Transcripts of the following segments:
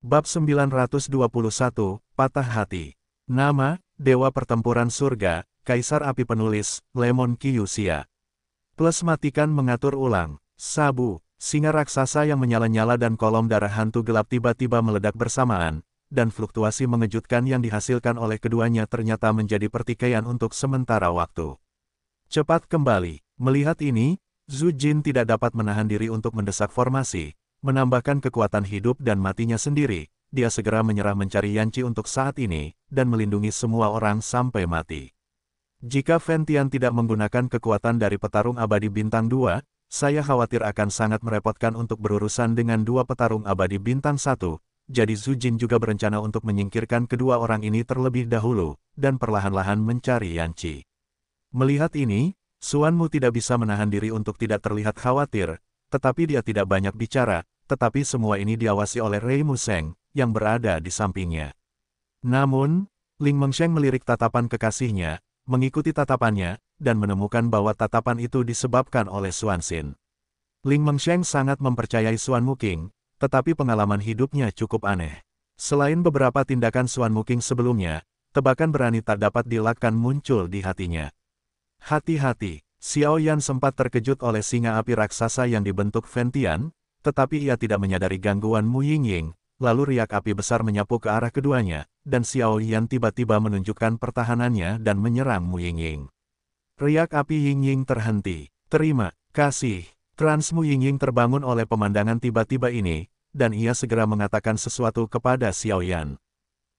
Bab 921, Patah Hati. Nama, Dewa Pertempuran Surga, Kaisar Api Penulis, Lemon Kiyusia Plus matikan mengatur ulang. Sabu, singa raksasa yang menyala-nyala dan kolom darah hantu gelap tiba-tiba meledak bersamaan, dan fluktuasi mengejutkan yang dihasilkan oleh keduanya ternyata menjadi pertikaian untuk sementara waktu. Cepat kembali. Melihat ini, Zujin tidak dapat menahan diri untuk mendesak formasi, menambahkan kekuatan hidup dan matinya sendiri, dia segera menyerah mencari Yanci untuk saat ini, dan melindungi semua orang sampai mati. Jika Ventian tidak menggunakan kekuatan dari petarung abadi bintang 2, saya khawatir akan sangat merepotkan untuk berurusan dengan dua petarung abadi bintang 1, jadi Zhu Jin juga berencana untuk menyingkirkan kedua orang ini terlebih dahulu, dan perlahan-lahan mencari Yanci. Melihat ini, Suanmu tidak bisa menahan diri untuk tidak terlihat khawatir, tetapi dia tidak banyak bicara, tetapi semua ini diawasi oleh Ray Museng, yang berada di sampingnya. Namun, Ling Mengsheng melirik tatapan kekasihnya, mengikuti tatapannya, dan menemukan bahwa tatapan itu disebabkan oleh Xuan Xin. Ling Mengsheng sangat mempercayai Suan Muking, tetapi pengalaman hidupnya cukup aneh. Selain beberapa tindakan Suan Muking sebelumnya, tebakan berani tak dapat dilakukan muncul di hatinya. Hati-hati, Xiao Yan sempat terkejut oleh singa api raksasa yang dibentuk Ventian, tetapi ia tidak menyadari gangguan Mu Yingying, lalu riak api besar menyapu ke arah keduanya, dan Xiao Yan tiba-tiba menunjukkan pertahanannya dan menyerang Mu Yingying. Riak api Yingying terhenti. Terima kasih. Trans Mu Yingying terbangun oleh pemandangan tiba-tiba ini, dan ia segera mengatakan sesuatu kepada Xiao Yan.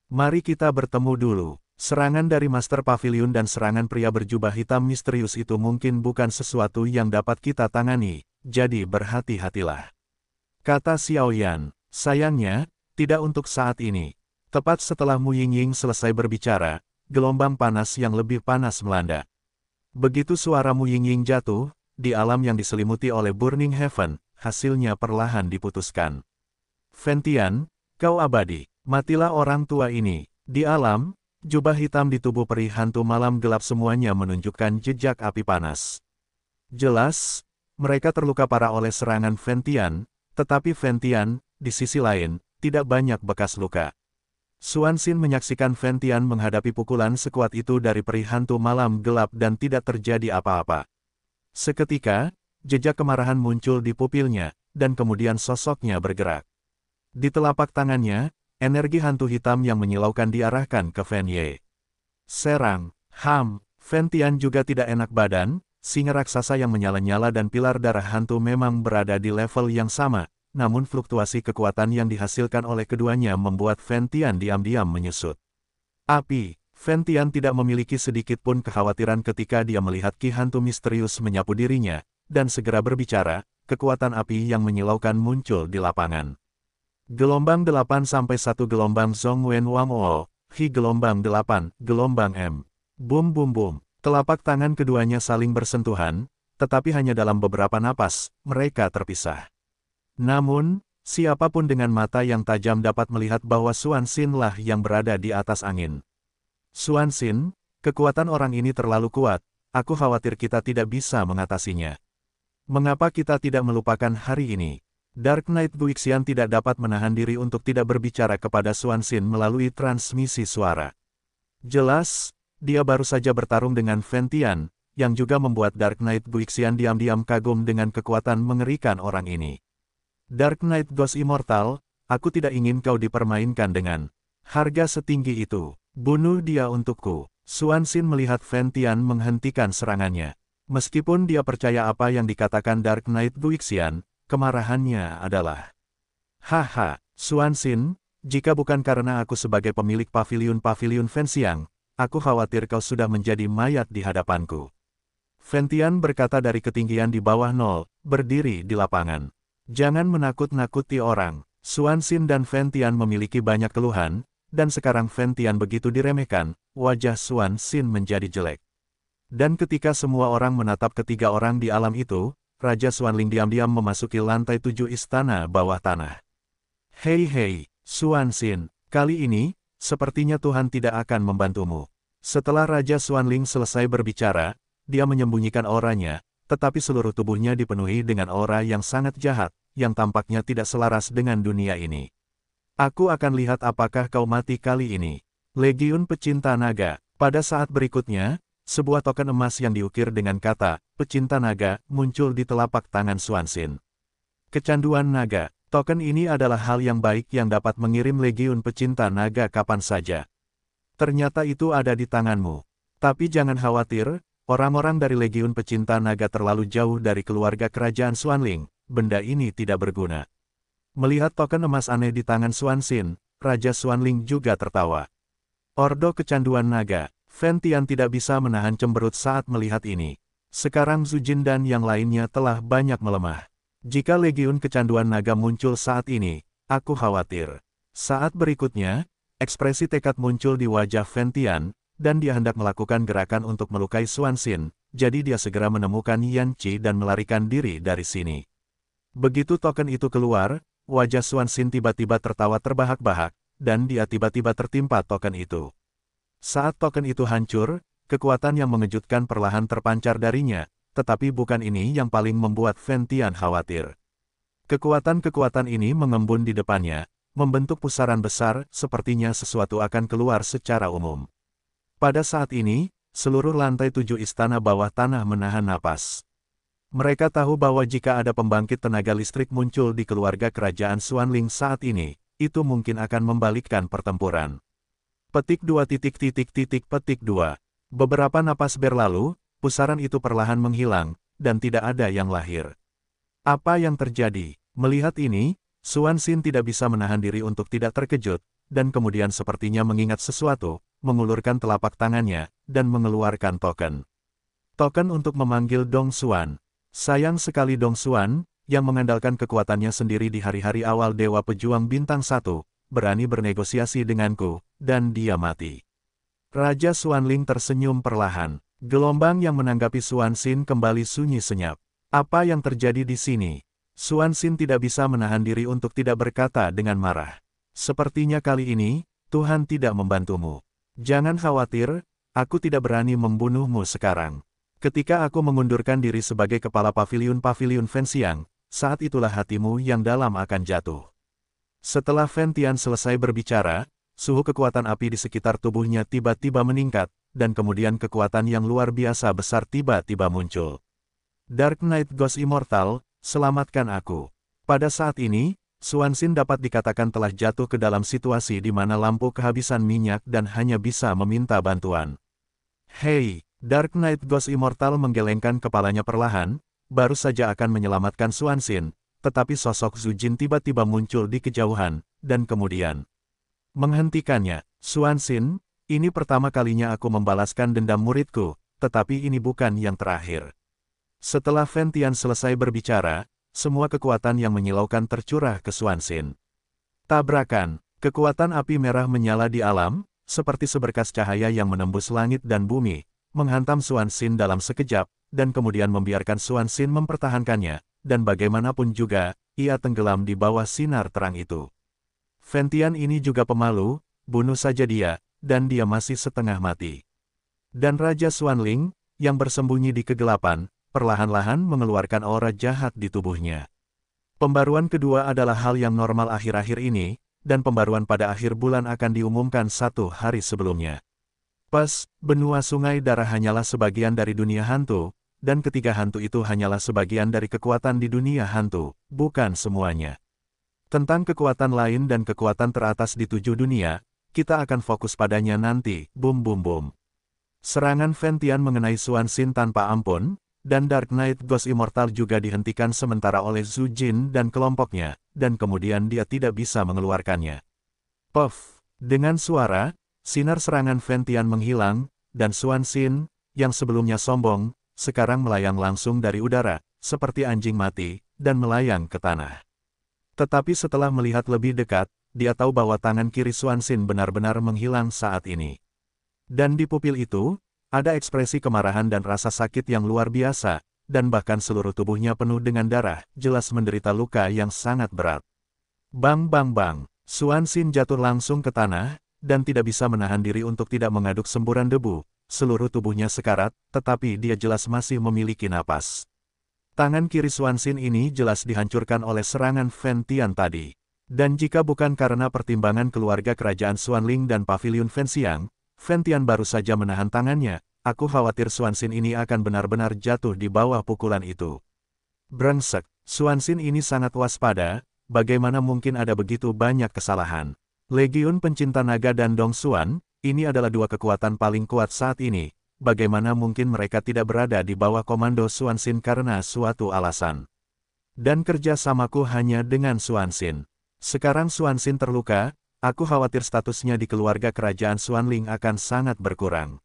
Mari kita bertemu dulu. Serangan dari Master Pavilion dan serangan pria berjubah hitam misterius itu mungkin bukan sesuatu yang dapat kita tangani, jadi berhati-hatilah. Kata Xiao Yan, sayangnya, tidak untuk saat ini. Tepat setelah Mu Yingying selesai berbicara, gelombang panas yang lebih panas melanda. Begitu suara Mu Yingying jatuh, di alam yang diselimuti oleh Burning Heaven, hasilnya perlahan diputuskan. Ventian, kau abadi, matilah orang tua ini. Di alam, jubah hitam di tubuh peri hantu malam gelap semuanya menunjukkan jejak api panas. Jelas, mereka terluka parah oleh serangan Ventian, tetapi Ventian, di sisi lain, tidak banyak bekas luka. Suan Xin menyaksikan Ventian menghadapi pukulan sekuat itu dari peri hantu malam gelap dan tidak terjadi apa-apa. Seketika, jejak kemarahan muncul di pupilnya, dan kemudian sosoknya bergerak. Di telapak tangannya, energi hantu hitam yang menyilaukan diarahkan ke Fan Serang, Ham, Ventian juga tidak enak badan, singa raksasa yang menyala-nyala dan pilar darah hantu memang berada di level yang sama, namun fluktuasi kekuatan yang dihasilkan oleh keduanya membuat Ventian diam-diam menyusut. Api, Ventian tidak memiliki sedikit pun kekhawatiran ketika dia melihat ki hantu misterius menyapu dirinya, dan segera berbicara, kekuatan api yang menyilaukan muncul di lapangan. Gelombang 8-1 Gelombang Wang Wamoo, Hi Gelombang 8, Gelombang M. boom, boom, boom. Telapak tangan keduanya saling bersentuhan, tetapi hanya dalam beberapa napas, mereka terpisah. Namun, siapapun dengan mata yang tajam dapat melihat bahwa Suan Sin lah yang berada di atas angin. Suan Sin, kekuatan orang ini terlalu kuat, aku khawatir kita tidak bisa mengatasinya. Mengapa kita tidak melupakan hari ini? Dark Knight Guixian tidak dapat menahan diri untuk tidak berbicara kepada Suan Sin melalui transmisi suara. Jelas, dia baru saja bertarung dengan Ventian, yang juga membuat Dark Knight Guixian diam-diam kagum dengan kekuatan mengerikan orang ini. Dark Knight Ghost Immortal, aku tidak ingin kau dipermainkan dengan harga setinggi itu. Bunuh dia untukku. Suan Xin melihat Ventian menghentikan serangannya. Meskipun dia percaya apa yang dikatakan Dark Knight Guixian, kemarahannya adalah Haha, Suan Xin, jika bukan karena aku sebagai pemilik pavilion-pavilion Fensiang, aku khawatir kau sudah menjadi mayat di hadapanku. Ventian berkata dari ketinggian di bawah nol, berdiri di lapangan. Jangan menakut-nakuti orang. Suan Xin dan Ventian memiliki banyak keluhan, dan sekarang Ventian begitu diremehkan, wajah Suan Sin menjadi jelek. Dan ketika semua orang menatap ketiga orang di alam itu, Raja Suan Ling diam-diam memasuki lantai tujuh istana bawah tanah. Hei hei, Suan Sin, kali ini, sepertinya Tuhan tidak akan membantumu. Setelah Raja Xuanling selesai berbicara, dia menyembunyikan auranya, tetapi seluruh tubuhnya dipenuhi dengan aura yang sangat jahat, yang tampaknya tidak selaras dengan dunia ini. Aku akan lihat apakah kau mati kali ini. Legiun Pecinta Naga. Pada saat berikutnya, sebuah token emas yang diukir dengan kata, Pecinta Naga, muncul di telapak tangan Suansin. Kecanduan Naga, Token ini adalah hal yang baik yang dapat mengirim legiun pecinta naga kapan saja. Ternyata itu ada di tanganmu. Tapi jangan khawatir, orang-orang dari legiun pecinta naga terlalu jauh dari keluarga kerajaan Xuanling, benda ini tidak berguna. Melihat token emas aneh di tangan Xuanxin, Raja Xuanling juga tertawa. Ordo kecanduan naga, Fentian tidak bisa menahan cemberut saat melihat ini. Sekarang Zujin dan yang lainnya telah banyak melemah. Jika legiun kecanduan naga muncul saat ini, aku khawatir. Saat berikutnya, ekspresi tekad muncul di wajah Ventian, dan dia hendak melakukan gerakan untuk melukai Suansin, jadi dia segera menemukan Yan Qi dan melarikan diri dari sini. Begitu token itu keluar, wajah Suansin tiba-tiba tertawa terbahak-bahak, dan dia tiba-tiba tertimpa token itu. Saat token itu hancur, kekuatan yang mengejutkan perlahan terpancar darinya, tetapi bukan ini yang paling membuat Ventian khawatir. Kekuatan-kekuatan ini mengembun di depannya, membentuk pusaran besar, sepertinya sesuatu akan keluar secara umum. Pada saat ini, seluruh lantai tujuh istana bawah tanah menahan napas. Mereka tahu bahwa jika ada pembangkit tenaga listrik muncul di keluarga kerajaan Suanling saat ini, itu mungkin akan membalikkan pertempuran. Petik 2 titik titik titik petik 2. Beberapa napas berlalu, pusaran itu perlahan menghilang, dan tidak ada yang lahir. Apa yang terjadi? Melihat ini, Suan Xin tidak bisa menahan diri untuk tidak terkejut, dan kemudian sepertinya mengingat sesuatu, mengulurkan telapak tangannya, dan mengeluarkan token. Token untuk memanggil Dong Xuan. Sayang sekali Dong Xuan, yang mengandalkan kekuatannya sendiri di hari-hari awal Dewa Pejuang Bintang Satu, berani bernegosiasi denganku, dan dia mati. Raja Ling tersenyum perlahan. Gelombang yang menanggapi Suan Xin kembali sunyi senyap. Apa yang terjadi di sini? Suan Xin tidak bisa menahan diri untuk tidak berkata dengan marah. Sepertinya kali ini, Tuhan tidak membantumu. Jangan khawatir, aku tidak berani membunuhmu sekarang. Ketika aku mengundurkan diri sebagai kepala pavilion-pavilion Fensiang, saat itulah hatimu yang dalam akan jatuh. Setelah Fentian selesai berbicara, suhu kekuatan api di sekitar tubuhnya tiba-tiba meningkat, dan kemudian kekuatan yang luar biasa besar tiba-tiba muncul. Dark Knight Ghost Immortal, selamatkan aku. Pada saat ini, Suansin dapat dikatakan telah jatuh ke dalam situasi di mana lampu kehabisan minyak dan hanya bisa meminta bantuan. Hei, Dark Knight Ghost Immortal menggelengkan kepalanya perlahan, baru saja akan menyelamatkan Suansin, tetapi sosok Jin tiba-tiba muncul di kejauhan, dan kemudian menghentikannya. Suansin, ini pertama kalinya aku membalaskan dendam muridku, tetapi ini bukan yang terakhir. Setelah Ventian selesai berbicara, semua kekuatan yang menyilaukan tercurah ke Suansin. Tabrakan, kekuatan api merah menyala di alam, seperti seberkas cahaya yang menembus langit dan bumi, menghantam Suansin dalam sekejap, dan kemudian membiarkan Suansin mempertahankannya, dan bagaimanapun juga, ia tenggelam di bawah sinar terang itu. Ventian ini juga pemalu, bunuh saja dia, dan dia masih setengah mati. Dan Raja Xuanling, yang bersembunyi di kegelapan, perlahan-lahan mengeluarkan aura jahat di tubuhnya. Pembaruan kedua adalah hal yang normal akhir-akhir ini, dan pembaruan pada akhir bulan akan diumumkan satu hari sebelumnya. Pas, benua sungai darah hanyalah sebagian dari dunia hantu, dan ketiga hantu itu hanyalah sebagian dari kekuatan di dunia hantu, bukan semuanya. Tentang kekuatan lain dan kekuatan teratas di tujuh dunia, kita akan fokus padanya nanti, boom boom boom. Serangan Ventian mengenai Xuan Xin tanpa ampun, dan Dark Knight Ghost Immortal juga dihentikan sementara oleh Zhu Jin dan kelompoknya, dan kemudian dia tidak bisa mengeluarkannya. Puff! Dengan suara, sinar serangan Ventian menghilang, dan Xuan Xin, yang sebelumnya sombong, sekarang melayang langsung dari udara, seperti anjing mati, dan melayang ke tanah. Tetapi setelah melihat lebih dekat, dia tahu bahwa tangan kiri Suansin benar-benar menghilang saat ini. Dan di pupil itu, ada ekspresi kemarahan dan rasa sakit yang luar biasa, dan bahkan seluruh tubuhnya penuh dengan darah, jelas menderita luka yang sangat berat. Bang bang bang, Suansin jatuh langsung ke tanah, dan tidak bisa menahan diri untuk tidak mengaduk semburan debu, seluruh tubuhnya sekarat, tetapi dia jelas masih memiliki napas. Tangan kiri Suansin ini jelas dihancurkan oleh serangan Ventian tadi. Dan jika bukan karena pertimbangan keluarga kerajaan Xuanling dan pavilion Fenxiang, Fentian baru saja menahan tangannya, aku khawatir Xuanxin ini akan benar-benar jatuh di bawah pukulan itu. Brengsek, Xuanxin ini sangat waspada, bagaimana mungkin ada begitu banyak kesalahan. Legiun pencinta naga dan Dong Xuan, ini adalah dua kekuatan paling kuat saat ini. Bagaimana mungkin mereka tidak berada di bawah komando Xuanxin karena suatu alasan. Dan kerjasamaku hanya dengan Xuanxin. Sekarang Xin terluka, aku khawatir statusnya di keluarga kerajaan Ling akan sangat berkurang.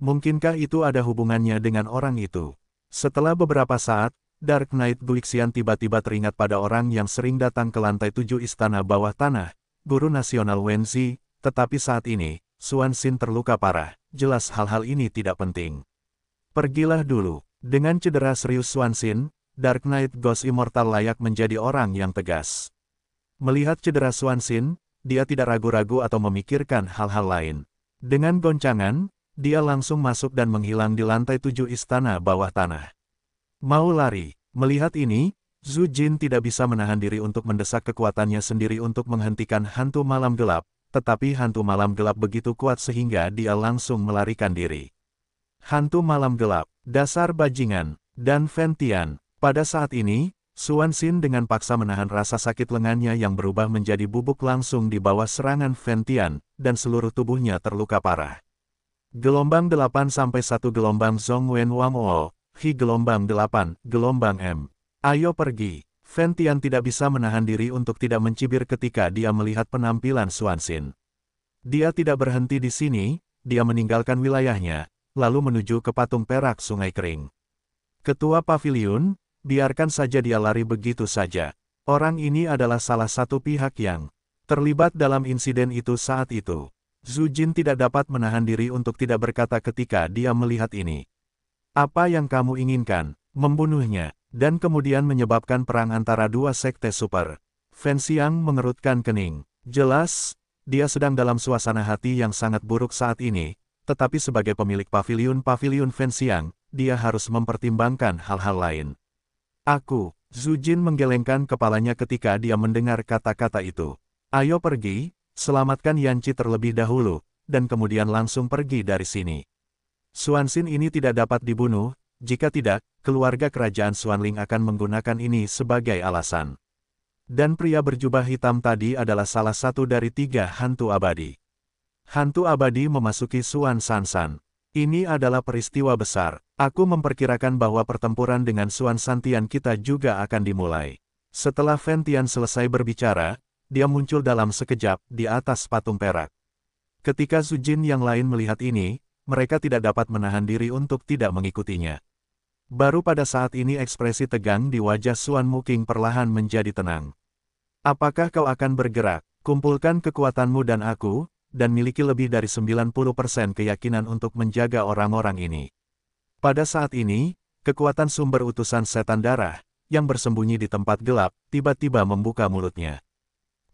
Mungkinkah itu ada hubungannya dengan orang itu? Setelah beberapa saat, Dark Knight Guixian tiba-tiba teringat pada orang yang sering datang ke lantai tujuh istana bawah tanah, guru nasional Wenzi, tetapi saat ini, Xin terluka parah, jelas hal-hal ini tidak penting. Pergilah dulu. Dengan cedera serius Xin, Dark Knight Ghost Immortal layak menjadi orang yang tegas. Melihat cedera Swansin, dia tidak ragu-ragu atau memikirkan hal-hal lain. Dengan goncangan, dia langsung masuk dan menghilang di lantai tujuh istana bawah tanah. Mau lari. Melihat ini, Zhu Jin tidak bisa menahan diri untuk mendesak kekuatannya sendiri untuk menghentikan hantu malam gelap, tetapi hantu malam gelap begitu kuat sehingga dia langsung melarikan diri. Hantu malam gelap, dasar bajingan, dan Fentian. Pada saat ini, Suan Xin dengan paksa menahan rasa sakit lengannya yang berubah menjadi bubuk langsung di bawah serangan Ventian, dan seluruh tubuhnya terluka parah. Gelombang 8 satu Gelombang Zong Wen Wang O, Hi Gelombang 8, Gelombang M. Ayo pergi. Ventian tidak bisa menahan diri untuk tidak mencibir ketika dia melihat penampilan Suan Xin. Dia tidak berhenti di sini, dia meninggalkan wilayahnya, lalu menuju ke patung perak sungai kering. Ketua Paviliun, biarkan saja dia lari begitu saja. Orang ini adalah salah satu pihak yang terlibat dalam insiden itu saat itu. Zhu Jin tidak dapat menahan diri untuk tidak berkata ketika dia melihat ini. Apa yang kamu inginkan? Membunuhnya, dan kemudian menyebabkan perang antara dua sekte super. Xiang mengerutkan kening. Jelas, dia sedang dalam suasana hati yang sangat buruk saat ini, tetapi sebagai pemilik pavilion-pavilion Xiang, dia harus mempertimbangkan hal-hal lain. Aku, Zujin menggelengkan kepalanya ketika dia mendengar kata-kata itu. Ayo pergi, selamatkan Yan Yanci terlebih dahulu, dan kemudian langsung pergi dari sini. Suansin ini tidak dapat dibunuh, jika tidak, keluarga kerajaan Ling akan menggunakan ini sebagai alasan. Dan pria berjubah hitam tadi adalah salah satu dari tiga hantu abadi. Hantu abadi memasuki Suan Sansan. Ini adalah peristiwa besar. Aku memperkirakan bahwa pertempuran dengan Suan Santian kita juga akan dimulai. Setelah Ventian selesai berbicara, dia muncul dalam sekejap di atas patung perak. Ketika Sujin yang lain melihat ini, mereka tidak dapat menahan diri untuk tidak mengikutinya. Baru pada saat ini ekspresi tegang di wajah Suan Muking perlahan menjadi tenang. Apakah kau akan bergerak? Kumpulkan kekuatanmu dan aku, dan miliki lebih dari 90% keyakinan untuk menjaga orang-orang ini. Pada saat ini, kekuatan sumber utusan setan darah, yang bersembunyi di tempat gelap, tiba-tiba membuka mulutnya.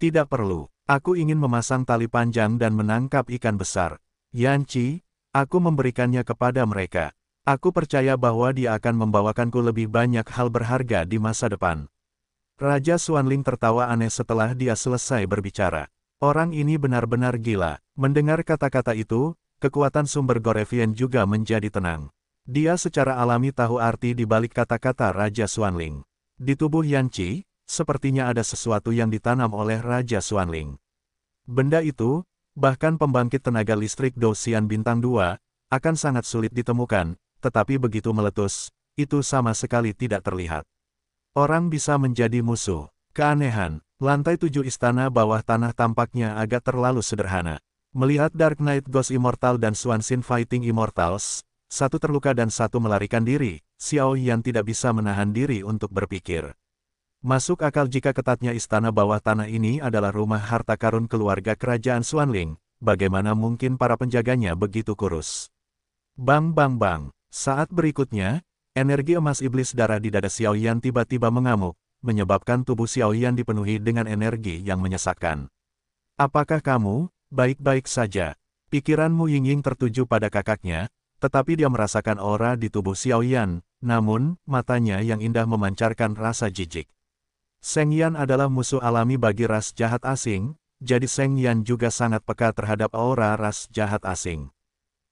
Tidak perlu, aku ingin memasang tali panjang dan menangkap ikan besar. Yanci, aku memberikannya kepada mereka. Aku percaya bahwa dia akan membawakanku lebih banyak hal berharga di masa depan. Raja Suanling tertawa aneh setelah dia selesai berbicara. Orang ini benar-benar gila. Mendengar kata-kata itu, kekuatan sumber Gorevian juga menjadi tenang. Dia secara alami tahu arti di balik kata-kata Raja Suanling. Di tubuh Yan Yanci, sepertinya ada sesuatu yang ditanam oleh Raja Suanling. Benda itu, bahkan pembangkit tenaga listrik Dosian Bintang 2, akan sangat sulit ditemukan, tetapi begitu meletus, itu sama sekali tidak terlihat. Orang bisa menjadi musuh. Keanehan, Lantai tujuh istana bawah tanah tampaknya agak terlalu sederhana. Melihat Dark Knight Ghost Immortal dan Swansin Fighting Immortals, satu terluka dan satu melarikan diri, Xiao Yan tidak bisa menahan diri untuk berpikir. Masuk akal jika ketatnya istana bawah tanah ini adalah rumah harta karun keluarga kerajaan Swanling. bagaimana mungkin para penjaganya begitu kurus. Bang bang bang, saat berikutnya, energi emas iblis darah di dada Xiao Yan tiba-tiba mengamuk, menyebabkan tubuh Xiaoyan dipenuhi dengan energi yang menyesakkan. Apakah kamu, baik-baik saja? Pikiranmu Ying Ying tertuju pada kakaknya, tetapi dia merasakan aura di tubuh Xiaoyan, namun, matanya yang indah memancarkan rasa jijik. Seng Yan adalah musuh alami bagi ras jahat asing, jadi Seng Yan juga sangat peka terhadap aura ras jahat asing.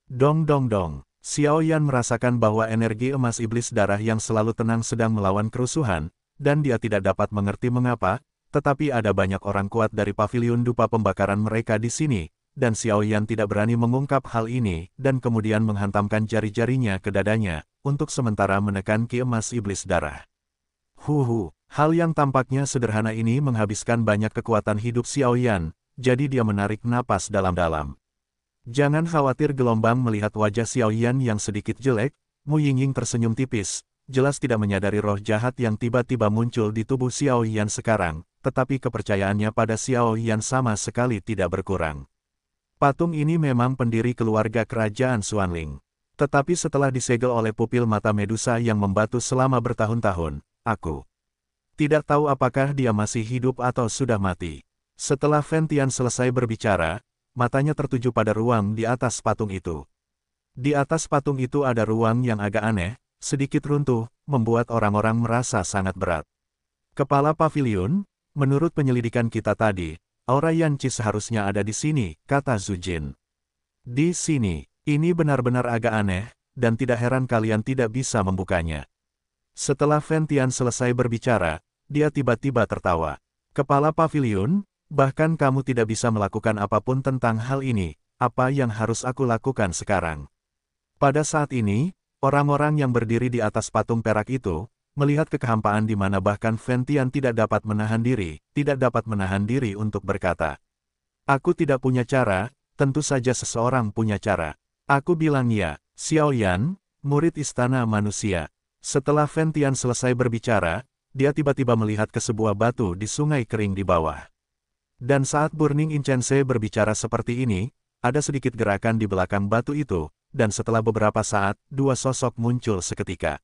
Dong dong dong. Xiao Yan merasakan bahwa energi emas iblis darah yang selalu tenang sedang melawan kerusuhan, dan dia tidak dapat mengerti mengapa, tetapi ada banyak orang kuat dari pavilion dupa pembakaran mereka di sini, dan Xiao Yan tidak berani mengungkap hal ini, dan kemudian menghantamkan jari-jarinya ke dadanya, untuk sementara menekan ki emas iblis darah. Huhu, hal yang tampaknya sederhana ini menghabiskan banyak kekuatan hidup Xiao Yan, jadi dia menarik napas dalam-dalam. Jangan khawatir gelombang melihat wajah Xiao Yan yang sedikit jelek, Mu Yingying tersenyum tipis, jelas tidak menyadari roh jahat yang tiba-tiba muncul di tubuh Xiao Yan sekarang, tetapi kepercayaannya pada Xiao Yan sama sekali tidak berkurang. Patung ini memang pendiri keluarga kerajaan Xuanling. Tetapi setelah disegel oleh pupil mata Medusa yang membatu selama bertahun-tahun, aku tidak tahu apakah dia masih hidup atau sudah mati. Setelah Fentian selesai berbicara, matanya tertuju pada ruang di atas patung itu. Di atas patung itu ada ruang yang agak aneh, sedikit runtuh, membuat orang-orang merasa sangat berat. Kepala pavilion, menurut penyelidikan kita tadi, aura Chi seharusnya ada di sini, kata Zujin. Di sini, ini benar-benar agak aneh, dan tidak heran kalian tidak bisa membukanya. Setelah Ventian selesai berbicara, dia tiba-tiba tertawa. Kepala pavilion, bahkan kamu tidak bisa melakukan apapun tentang hal ini, apa yang harus aku lakukan sekarang? Pada saat ini, Orang-orang yang berdiri di atas patung perak itu, melihat kekehampaan di mana bahkan Ventian tidak dapat menahan diri, tidak dapat menahan diri untuk berkata. Aku tidak punya cara, tentu saja seseorang punya cara. Aku bilang ya, Xiao Yan, murid istana manusia. Setelah Ventian selesai berbicara, dia tiba-tiba melihat ke sebuah batu di sungai kering di bawah. Dan saat Burning Incense berbicara seperti ini, ada sedikit gerakan di belakang batu itu, dan setelah beberapa saat, dua sosok muncul seketika.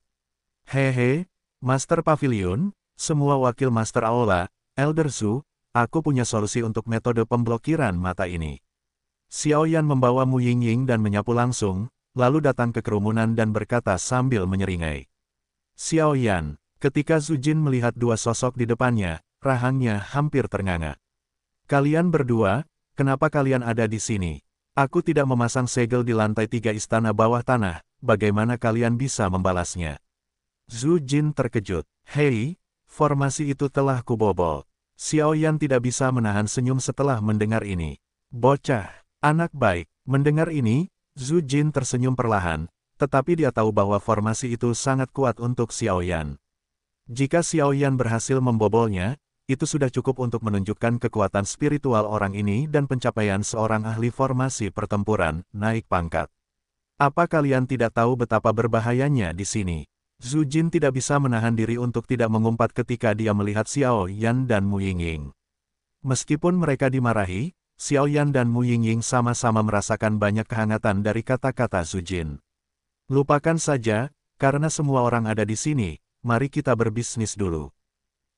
Hehe, Master Pavilion, semua wakil Master Aola, Elder Su, aku punya solusi untuk metode pemblokiran mata ini. Xiaoyan membawa Mu Ying dan menyapu langsung, lalu datang ke kerumunan dan berkata sambil menyeringai. Xiaoyan, ketika Zhu Jin melihat dua sosok di depannya, rahangnya hampir ternganga. Kalian berdua, kenapa kalian ada di sini? Aku tidak memasang segel di lantai tiga istana bawah tanah, bagaimana kalian bisa membalasnya? Zhu Jin terkejut. Hei, formasi itu telah kubobol. Xiao Yan tidak bisa menahan senyum setelah mendengar ini. Bocah, anak baik, mendengar ini, Zhu Jin tersenyum perlahan, tetapi dia tahu bahwa formasi itu sangat kuat untuk Xiao Yan. Jika Xiao Yan berhasil membobolnya, itu sudah cukup untuk menunjukkan kekuatan spiritual orang ini dan pencapaian seorang ahli formasi pertempuran, naik pangkat. Apa kalian tidak tahu betapa berbahayanya di sini? Zhu Jin tidak bisa menahan diri untuk tidak mengumpat ketika dia melihat Xiao Yan dan Mu Yingying. Meskipun mereka dimarahi, Xiao Yan dan Mu Yingying sama-sama merasakan banyak kehangatan dari kata-kata Zhu Jin. Lupakan saja, karena semua orang ada di sini, mari kita berbisnis dulu.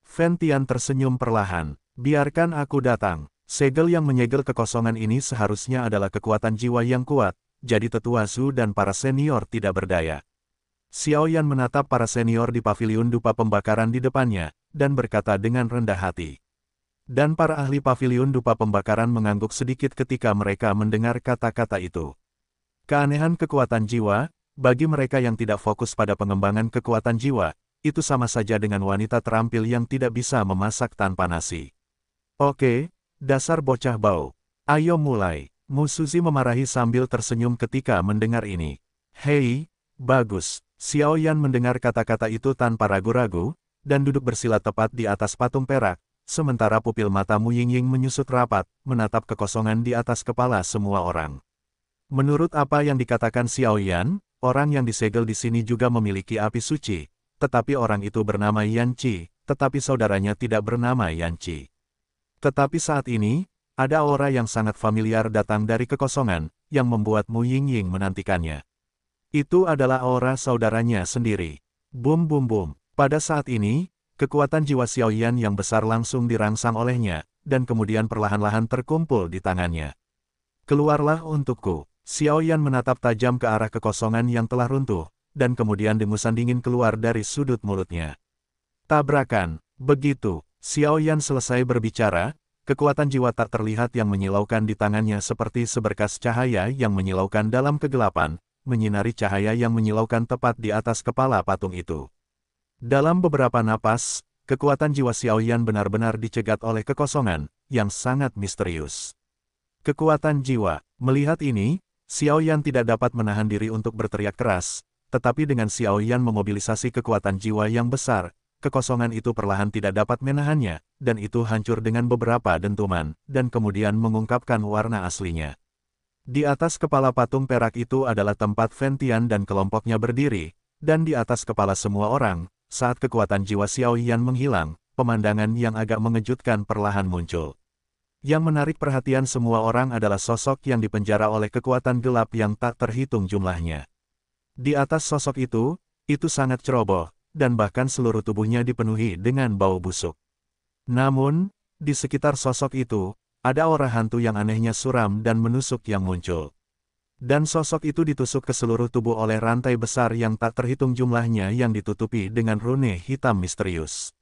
Ventian tersenyum perlahan, biarkan aku datang. Segel yang menyegel kekosongan ini seharusnya adalah kekuatan jiwa yang kuat, jadi tetua Su dan para senior tidak berdaya. Xiao Yan menatap para senior di pavilion dupa pembakaran di depannya, dan berkata dengan rendah hati. Dan para ahli pavilion dupa pembakaran mengangguk sedikit ketika mereka mendengar kata-kata itu. Keanehan kekuatan jiwa, bagi mereka yang tidak fokus pada pengembangan kekuatan jiwa, itu sama saja dengan wanita terampil yang tidak bisa memasak tanpa nasi. Oke, dasar bocah bau. Ayo mulai. Musuzi memarahi sambil tersenyum ketika mendengar ini. Hei, bagus. Xiao Yan mendengar kata-kata itu tanpa ragu-ragu, dan duduk bersila tepat di atas patung perak, sementara pupil mata Mu Yingying menyusut rapat, menatap kekosongan di atas kepala semua orang. Menurut apa yang dikatakan Xiao Yan, orang yang disegel di sini juga memiliki api suci, tetapi orang itu bernama Yan Qi, tetapi saudaranya tidak bernama Yan Qi. Tetapi saat ini, ada aura yang sangat familiar datang dari kekosongan, yang membuat Mu Ying Ying menantikannya. Itu adalah aura saudaranya sendiri. Bum bum bum. Pada saat ini, kekuatan jiwa Xiao Yan yang besar langsung dirangsang olehnya, dan kemudian perlahan-lahan terkumpul di tangannya. Keluarlah untukku. Xiao Yan menatap tajam ke arah kekosongan yang telah runtuh, dan kemudian dengusan dingin keluar dari sudut mulutnya. Tabrakan, begitu, Xiao Yan selesai berbicara, kekuatan jiwa tak terlihat yang menyilaukan di tangannya seperti seberkas cahaya yang menyilaukan dalam kegelapan, menyinari cahaya yang menyilaukan tepat di atas kepala patung itu. Dalam beberapa napas, kekuatan jiwa Xiao Yan benar-benar dicegat oleh kekosongan, yang sangat misterius. Kekuatan jiwa, melihat ini, Xiao Yan tidak dapat menahan diri untuk berteriak keras, tetapi dengan Xiao Yan memobilisasi kekuatan jiwa yang besar, kekosongan itu perlahan tidak dapat menahannya, dan itu hancur dengan beberapa dentuman, dan kemudian mengungkapkan warna aslinya. Di atas kepala patung perak itu adalah tempat Ventian dan kelompoknya berdiri, dan di atas kepala semua orang, saat kekuatan jiwa Xiao Yan menghilang, pemandangan yang agak mengejutkan perlahan muncul. Yang menarik perhatian semua orang adalah sosok yang dipenjara oleh kekuatan gelap yang tak terhitung jumlahnya. Di atas sosok itu, itu sangat ceroboh, dan bahkan seluruh tubuhnya dipenuhi dengan bau busuk. Namun, di sekitar sosok itu, ada aura hantu yang anehnya suram dan menusuk yang muncul. Dan sosok itu ditusuk ke seluruh tubuh oleh rantai besar yang tak terhitung jumlahnya yang ditutupi dengan rune hitam misterius.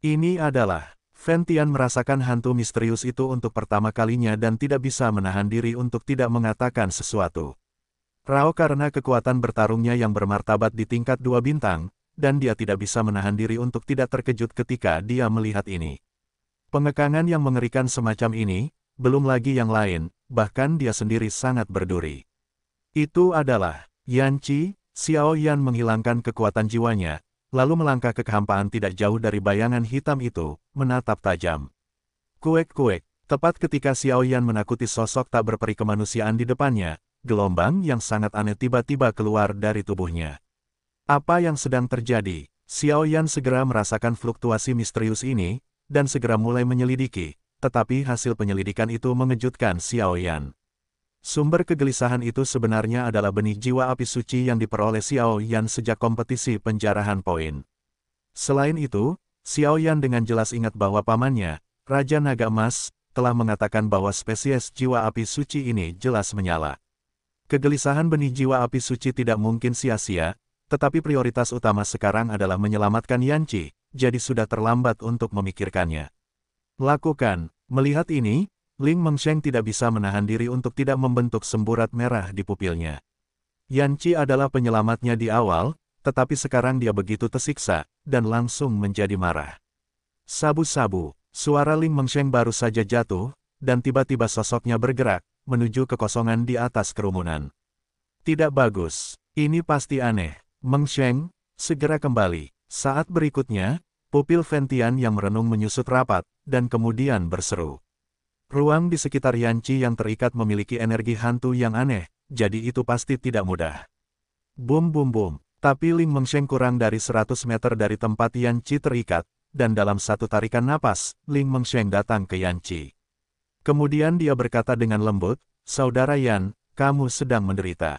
Ini adalah, Ventian merasakan hantu misterius itu untuk pertama kalinya dan tidak bisa menahan diri untuk tidak mengatakan sesuatu. Rao karena kekuatan bertarungnya yang bermartabat di tingkat dua bintang, dan dia tidak bisa menahan diri untuk tidak terkejut ketika dia melihat ini. Pengekangan yang mengerikan semacam ini, belum lagi yang lain, bahkan dia sendiri sangat berduri. Itu adalah, Yan Qi, Xiao Yan menghilangkan kekuatan jiwanya, lalu melangkah ke kehampaan tidak jauh dari bayangan hitam itu, menatap tajam. Kuek-kuek, tepat ketika Xiao Yan menakuti sosok tak berperi kemanusiaan di depannya, gelombang yang sangat aneh tiba-tiba keluar dari tubuhnya. Apa yang sedang terjadi? Xiao Yan segera merasakan fluktuasi misterius ini, dan segera mulai menyelidiki, tetapi hasil penyelidikan itu mengejutkan Xiao Yan. Sumber kegelisahan itu sebenarnya adalah benih jiwa api suci yang diperoleh Xiao Yan sejak kompetisi penjarahan poin. Selain itu, Xiao Yan dengan jelas ingat bahwa pamannya, Raja Naga Emas, telah mengatakan bahwa spesies jiwa api suci ini jelas menyala. Kegelisahan benih jiwa api suci tidak mungkin sia-sia, tetapi prioritas utama sekarang adalah menyelamatkan Yanci, jadi sudah terlambat untuk memikirkannya. Lakukan. Melihat ini, Ling Mengsheng tidak bisa menahan diri untuk tidak membentuk semburat merah di pupilnya. Yanci adalah penyelamatnya di awal, tetapi sekarang dia begitu tersiksa, dan langsung menjadi marah. Sabu-sabu, suara Ling Mengsheng baru saja jatuh, dan tiba-tiba sosoknya bergerak, menuju kekosongan di atas kerumunan. Tidak bagus. Ini pasti aneh. Meng Sheng, segera kembali. Saat berikutnya, pupil Ventian yang merenung menyusut rapat, dan kemudian berseru. Ruang di sekitar Yanci yang terikat memiliki energi hantu yang aneh, jadi itu pasti tidak mudah. Bum bum bum, tapi Ling Mengsheng kurang dari 100 meter dari tempat Yanci terikat, dan dalam satu tarikan napas, Ling Mengsheng datang ke Yanci. Kemudian dia berkata dengan lembut, Saudara Yan, kamu sedang menderita.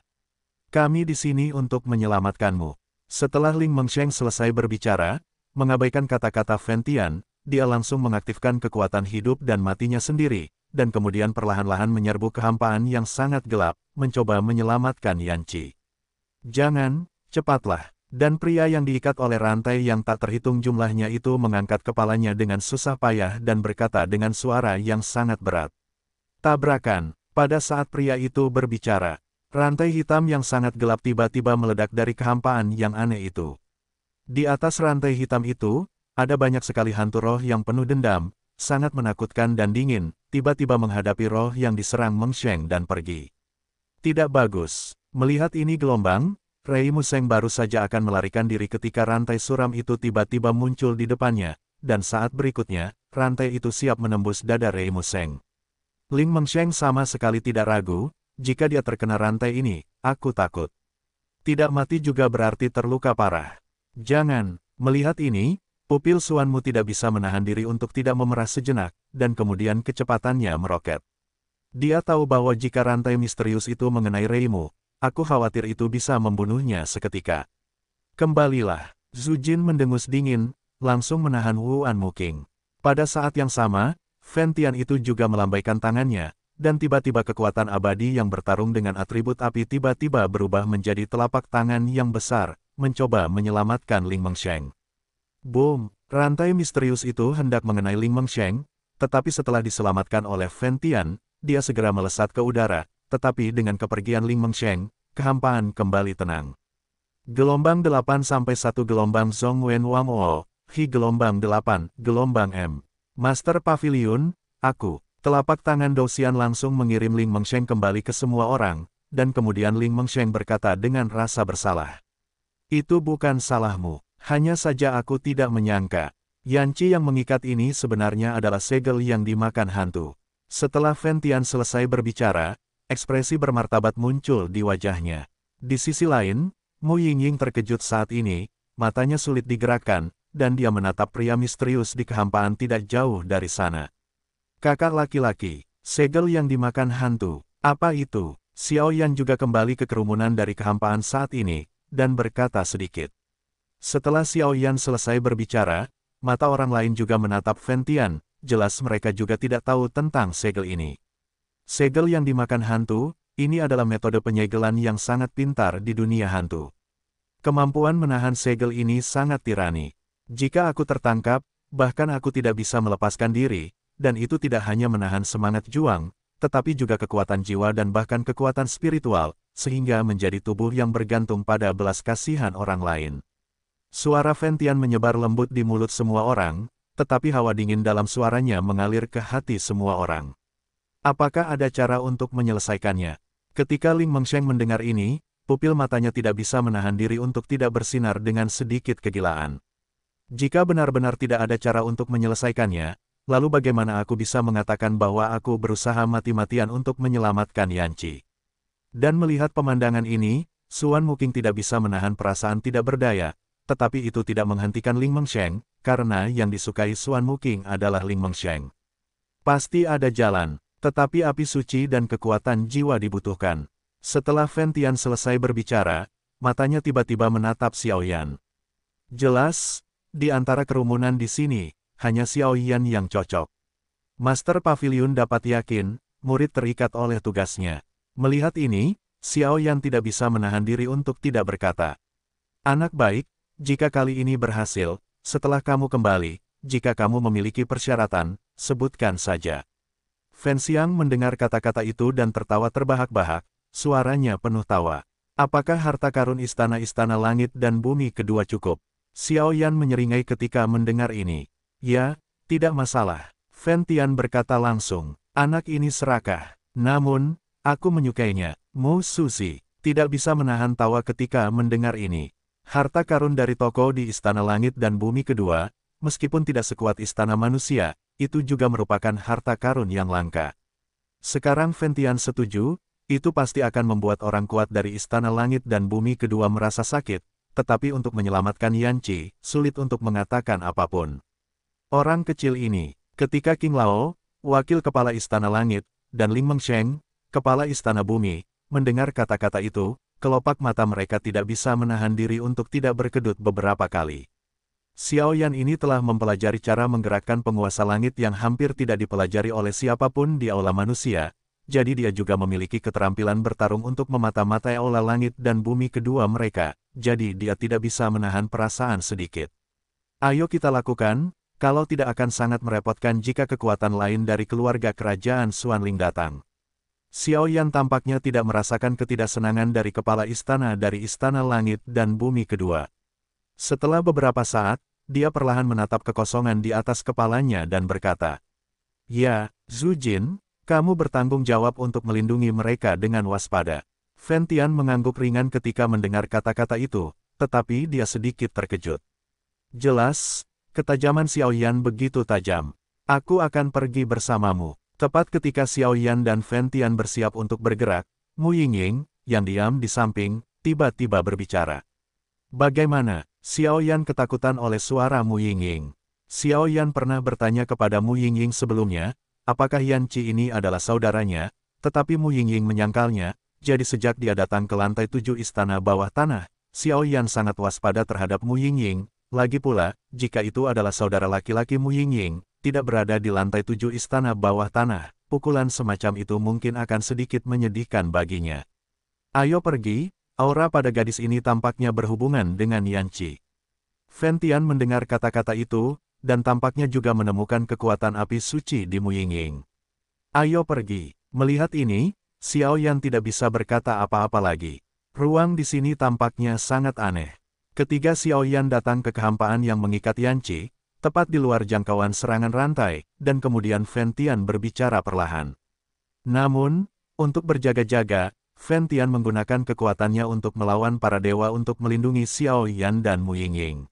Kami di sini untuk menyelamatkanmu. Setelah Ling Mengsheng selesai berbicara, mengabaikan kata-kata Fentian, dia langsung mengaktifkan kekuatan hidup dan matinya sendiri, dan kemudian perlahan-lahan menyerbu kehampaan yang sangat gelap, mencoba menyelamatkan Qi. Jangan, cepatlah. Dan pria yang diikat oleh rantai yang tak terhitung jumlahnya itu mengangkat kepalanya dengan susah payah dan berkata dengan suara yang sangat berat. Tabrakan, pada saat pria itu berbicara, rantai hitam yang sangat gelap tiba-tiba meledak dari kehampaan yang aneh itu. Di atas rantai hitam itu, ada banyak sekali hantu roh yang penuh dendam, sangat menakutkan dan dingin, tiba-tiba menghadapi roh yang diserang Mengsheng dan pergi. Tidak bagus. Melihat ini gelombang, Rei Museng baru saja akan melarikan diri ketika rantai suram itu tiba-tiba muncul di depannya, dan saat berikutnya, rantai itu siap menembus dada Rei Museng. Ling Mengsheng sama sekali tidak ragu, jika dia terkena rantai ini, aku takut. Tidak mati juga berarti terluka parah. Jangan, melihat ini, pupil Suanmu tidak bisa menahan diri untuk tidak memerah sejenak, dan kemudian kecepatannya meroket. Dia tahu bahwa jika rantai misterius itu mengenai Reimu, Aku khawatir itu bisa membunuhnya seketika. Kembalilah, Zujin mendengus dingin, langsung menahan Wuan Muking. Pada saat yang sama, Ventian itu juga melambaikan tangannya, dan tiba-tiba kekuatan abadi yang bertarung dengan atribut api tiba-tiba berubah menjadi telapak tangan yang besar, mencoba menyelamatkan Ling Mengsheng. Boom! Rantai misterius itu hendak mengenai Ling Mengsheng, tetapi setelah diselamatkan oleh Ventian, dia segera melesat ke udara, tetapi dengan kepergian Ling Mengsheng, kehampaan kembali tenang. Gelombang 8-1 Gelombang Zong Wen Wang Wo, Hi Gelombang 8, Gelombang M. Master Pavilion, aku, telapak tangan Dosian langsung mengirim Ling Mengsheng kembali ke semua orang, dan kemudian Ling Mengsheng berkata dengan rasa bersalah. Itu bukan salahmu, hanya saja aku tidak menyangka. Yanci yang mengikat ini sebenarnya adalah segel yang dimakan hantu. Setelah Fentian selesai berbicara, ekspresi bermartabat muncul di wajahnya. Di sisi lain, Mu Yingying terkejut saat ini, matanya sulit digerakkan, dan dia menatap pria misterius di kehampaan tidak jauh dari sana. Kakak laki-laki, segel yang dimakan hantu, apa itu? Xiao Yan juga kembali ke kerumunan dari kehampaan saat ini, dan berkata sedikit. Setelah Xiao Yan selesai berbicara, mata orang lain juga menatap Fentian, jelas mereka juga tidak tahu tentang segel ini. Segel yang dimakan hantu, ini adalah metode penyegelan yang sangat pintar di dunia hantu. Kemampuan menahan segel ini sangat tirani. Jika aku tertangkap, bahkan aku tidak bisa melepaskan diri, dan itu tidak hanya menahan semangat juang, tetapi juga kekuatan jiwa dan bahkan kekuatan spiritual, sehingga menjadi tubuh yang bergantung pada belas kasihan orang lain. Suara Ventian menyebar lembut di mulut semua orang, tetapi hawa dingin dalam suaranya mengalir ke hati semua orang. Apakah ada cara untuk menyelesaikannya? Ketika Ling Mengsheng mendengar ini, pupil matanya tidak bisa menahan diri untuk tidak bersinar dengan sedikit kegilaan. Jika benar-benar tidak ada cara untuk menyelesaikannya, lalu bagaimana aku bisa mengatakan bahwa aku berusaha mati-matian untuk menyelamatkan Yanci? Dan melihat pemandangan ini, Suan Muking tidak bisa menahan perasaan tidak berdaya, tetapi itu tidak menghentikan Ling Mengsheng, karena yang disukai Suan Muking adalah Ling Mengsheng. Pasti ada jalan, tetapi api suci dan kekuatan jiwa dibutuhkan. Setelah Ventian selesai berbicara, matanya tiba-tiba menatap Xiaoyan. Jelas, di antara kerumunan di sini, hanya Xiaoyan yang cocok. Master Pavilion dapat yakin, murid terikat oleh tugasnya. Melihat ini, Xiaoyan tidak bisa menahan diri untuk tidak berkata. Anak baik, jika kali ini berhasil, setelah kamu kembali, jika kamu memiliki persyaratan, sebutkan saja. Fensiang mendengar kata-kata itu dan tertawa terbahak-bahak, suaranya penuh tawa. Apakah harta karun istana-istana langit dan bumi kedua cukup? Xiao Yan menyeringai ketika mendengar ini. Ya, tidak masalah. Fen Tian berkata langsung, anak ini serakah. Namun, aku menyukainya. Mu Suzi tidak bisa menahan tawa ketika mendengar ini. Harta karun dari toko di Istana Langit dan Bumi kedua, meskipun tidak sekuat Istana Manusia, itu juga merupakan harta karun yang langka. Sekarang Ventian setuju, itu pasti akan membuat orang kuat dari istana langit dan bumi kedua merasa sakit, tetapi untuk menyelamatkan Yanci, sulit untuk mengatakan apapun. Orang kecil ini, ketika King Lao, wakil kepala istana langit, dan Ling Mengsheng, kepala istana bumi, mendengar kata-kata itu, kelopak mata mereka tidak bisa menahan diri untuk tidak berkedut beberapa kali. Xiao Yan ini telah mempelajari cara menggerakkan penguasa langit yang hampir tidak dipelajari oleh siapapun di aula manusia, jadi dia juga memiliki keterampilan bertarung untuk memata-matai aula langit dan bumi kedua mereka, jadi dia tidak bisa menahan perasaan sedikit. Ayo kita lakukan, kalau tidak akan sangat merepotkan jika kekuatan lain dari keluarga kerajaan Suanling datang. Xiao Yan tampaknya tidak merasakan ketidaksenangan dari kepala istana dari istana langit dan bumi kedua. Setelah beberapa saat, dia perlahan menatap kekosongan di atas kepalanya dan berkata, Ya, Zhu Jin, kamu bertanggung jawab untuk melindungi mereka dengan waspada. Fentian mengangguk ringan ketika mendengar kata-kata itu, tetapi dia sedikit terkejut. Jelas, ketajaman Xiaoyan begitu tajam. Aku akan pergi bersamamu. Tepat ketika Xiaoyan dan Fentian bersiap untuk bergerak, Mu Yingying, yang diam di samping, tiba-tiba berbicara. Bagaimana, Xiao Yan ketakutan oleh suara Mu Yingying. Xiao Yan pernah bertanya kepada Mu Yingying sebelumnya, apakah Yan Qi ini adalah saudaranya, tetapi Mu Yingying menyangkalnya, jadi sejak dia datang ke lantai tujuh istana bawah tanah, Xiao Yan sangat waspada terhadap Mu Yingying, lagi pula, jika itu adalah saudara laki-laki Mu Yingying, tidak berada di lantai tujuh istana bawah tanah, pukulan semacam itu mungkin akan sedikit menyedihkan baginya. Ayo pergi, Aura pada gadis ini tampaknya berhubungan dengan Yan Qi. Fentian mendengar kata-kata itu, dan tampaknya juga menemukan kekuatan api suci di Mu Muyingying. Ayo pergi. Melihat ini, Xiao Yan tidak bisa berkata apa-apa lagi. Ruang di sini tampaknya sangat aneh. Ketika Xiao Yan datang ke kehampaan yang mengikat Yan Qi, tepat di luar jangkauan serangan rantai, dan kemudian Fentian berbicara perlahan. Namun, untuk berjaga-jaga, Fen Tian menggunakan kekuatannya untuk melawan para dewa untuk melindungi Xiao Yan dan Mu Ying.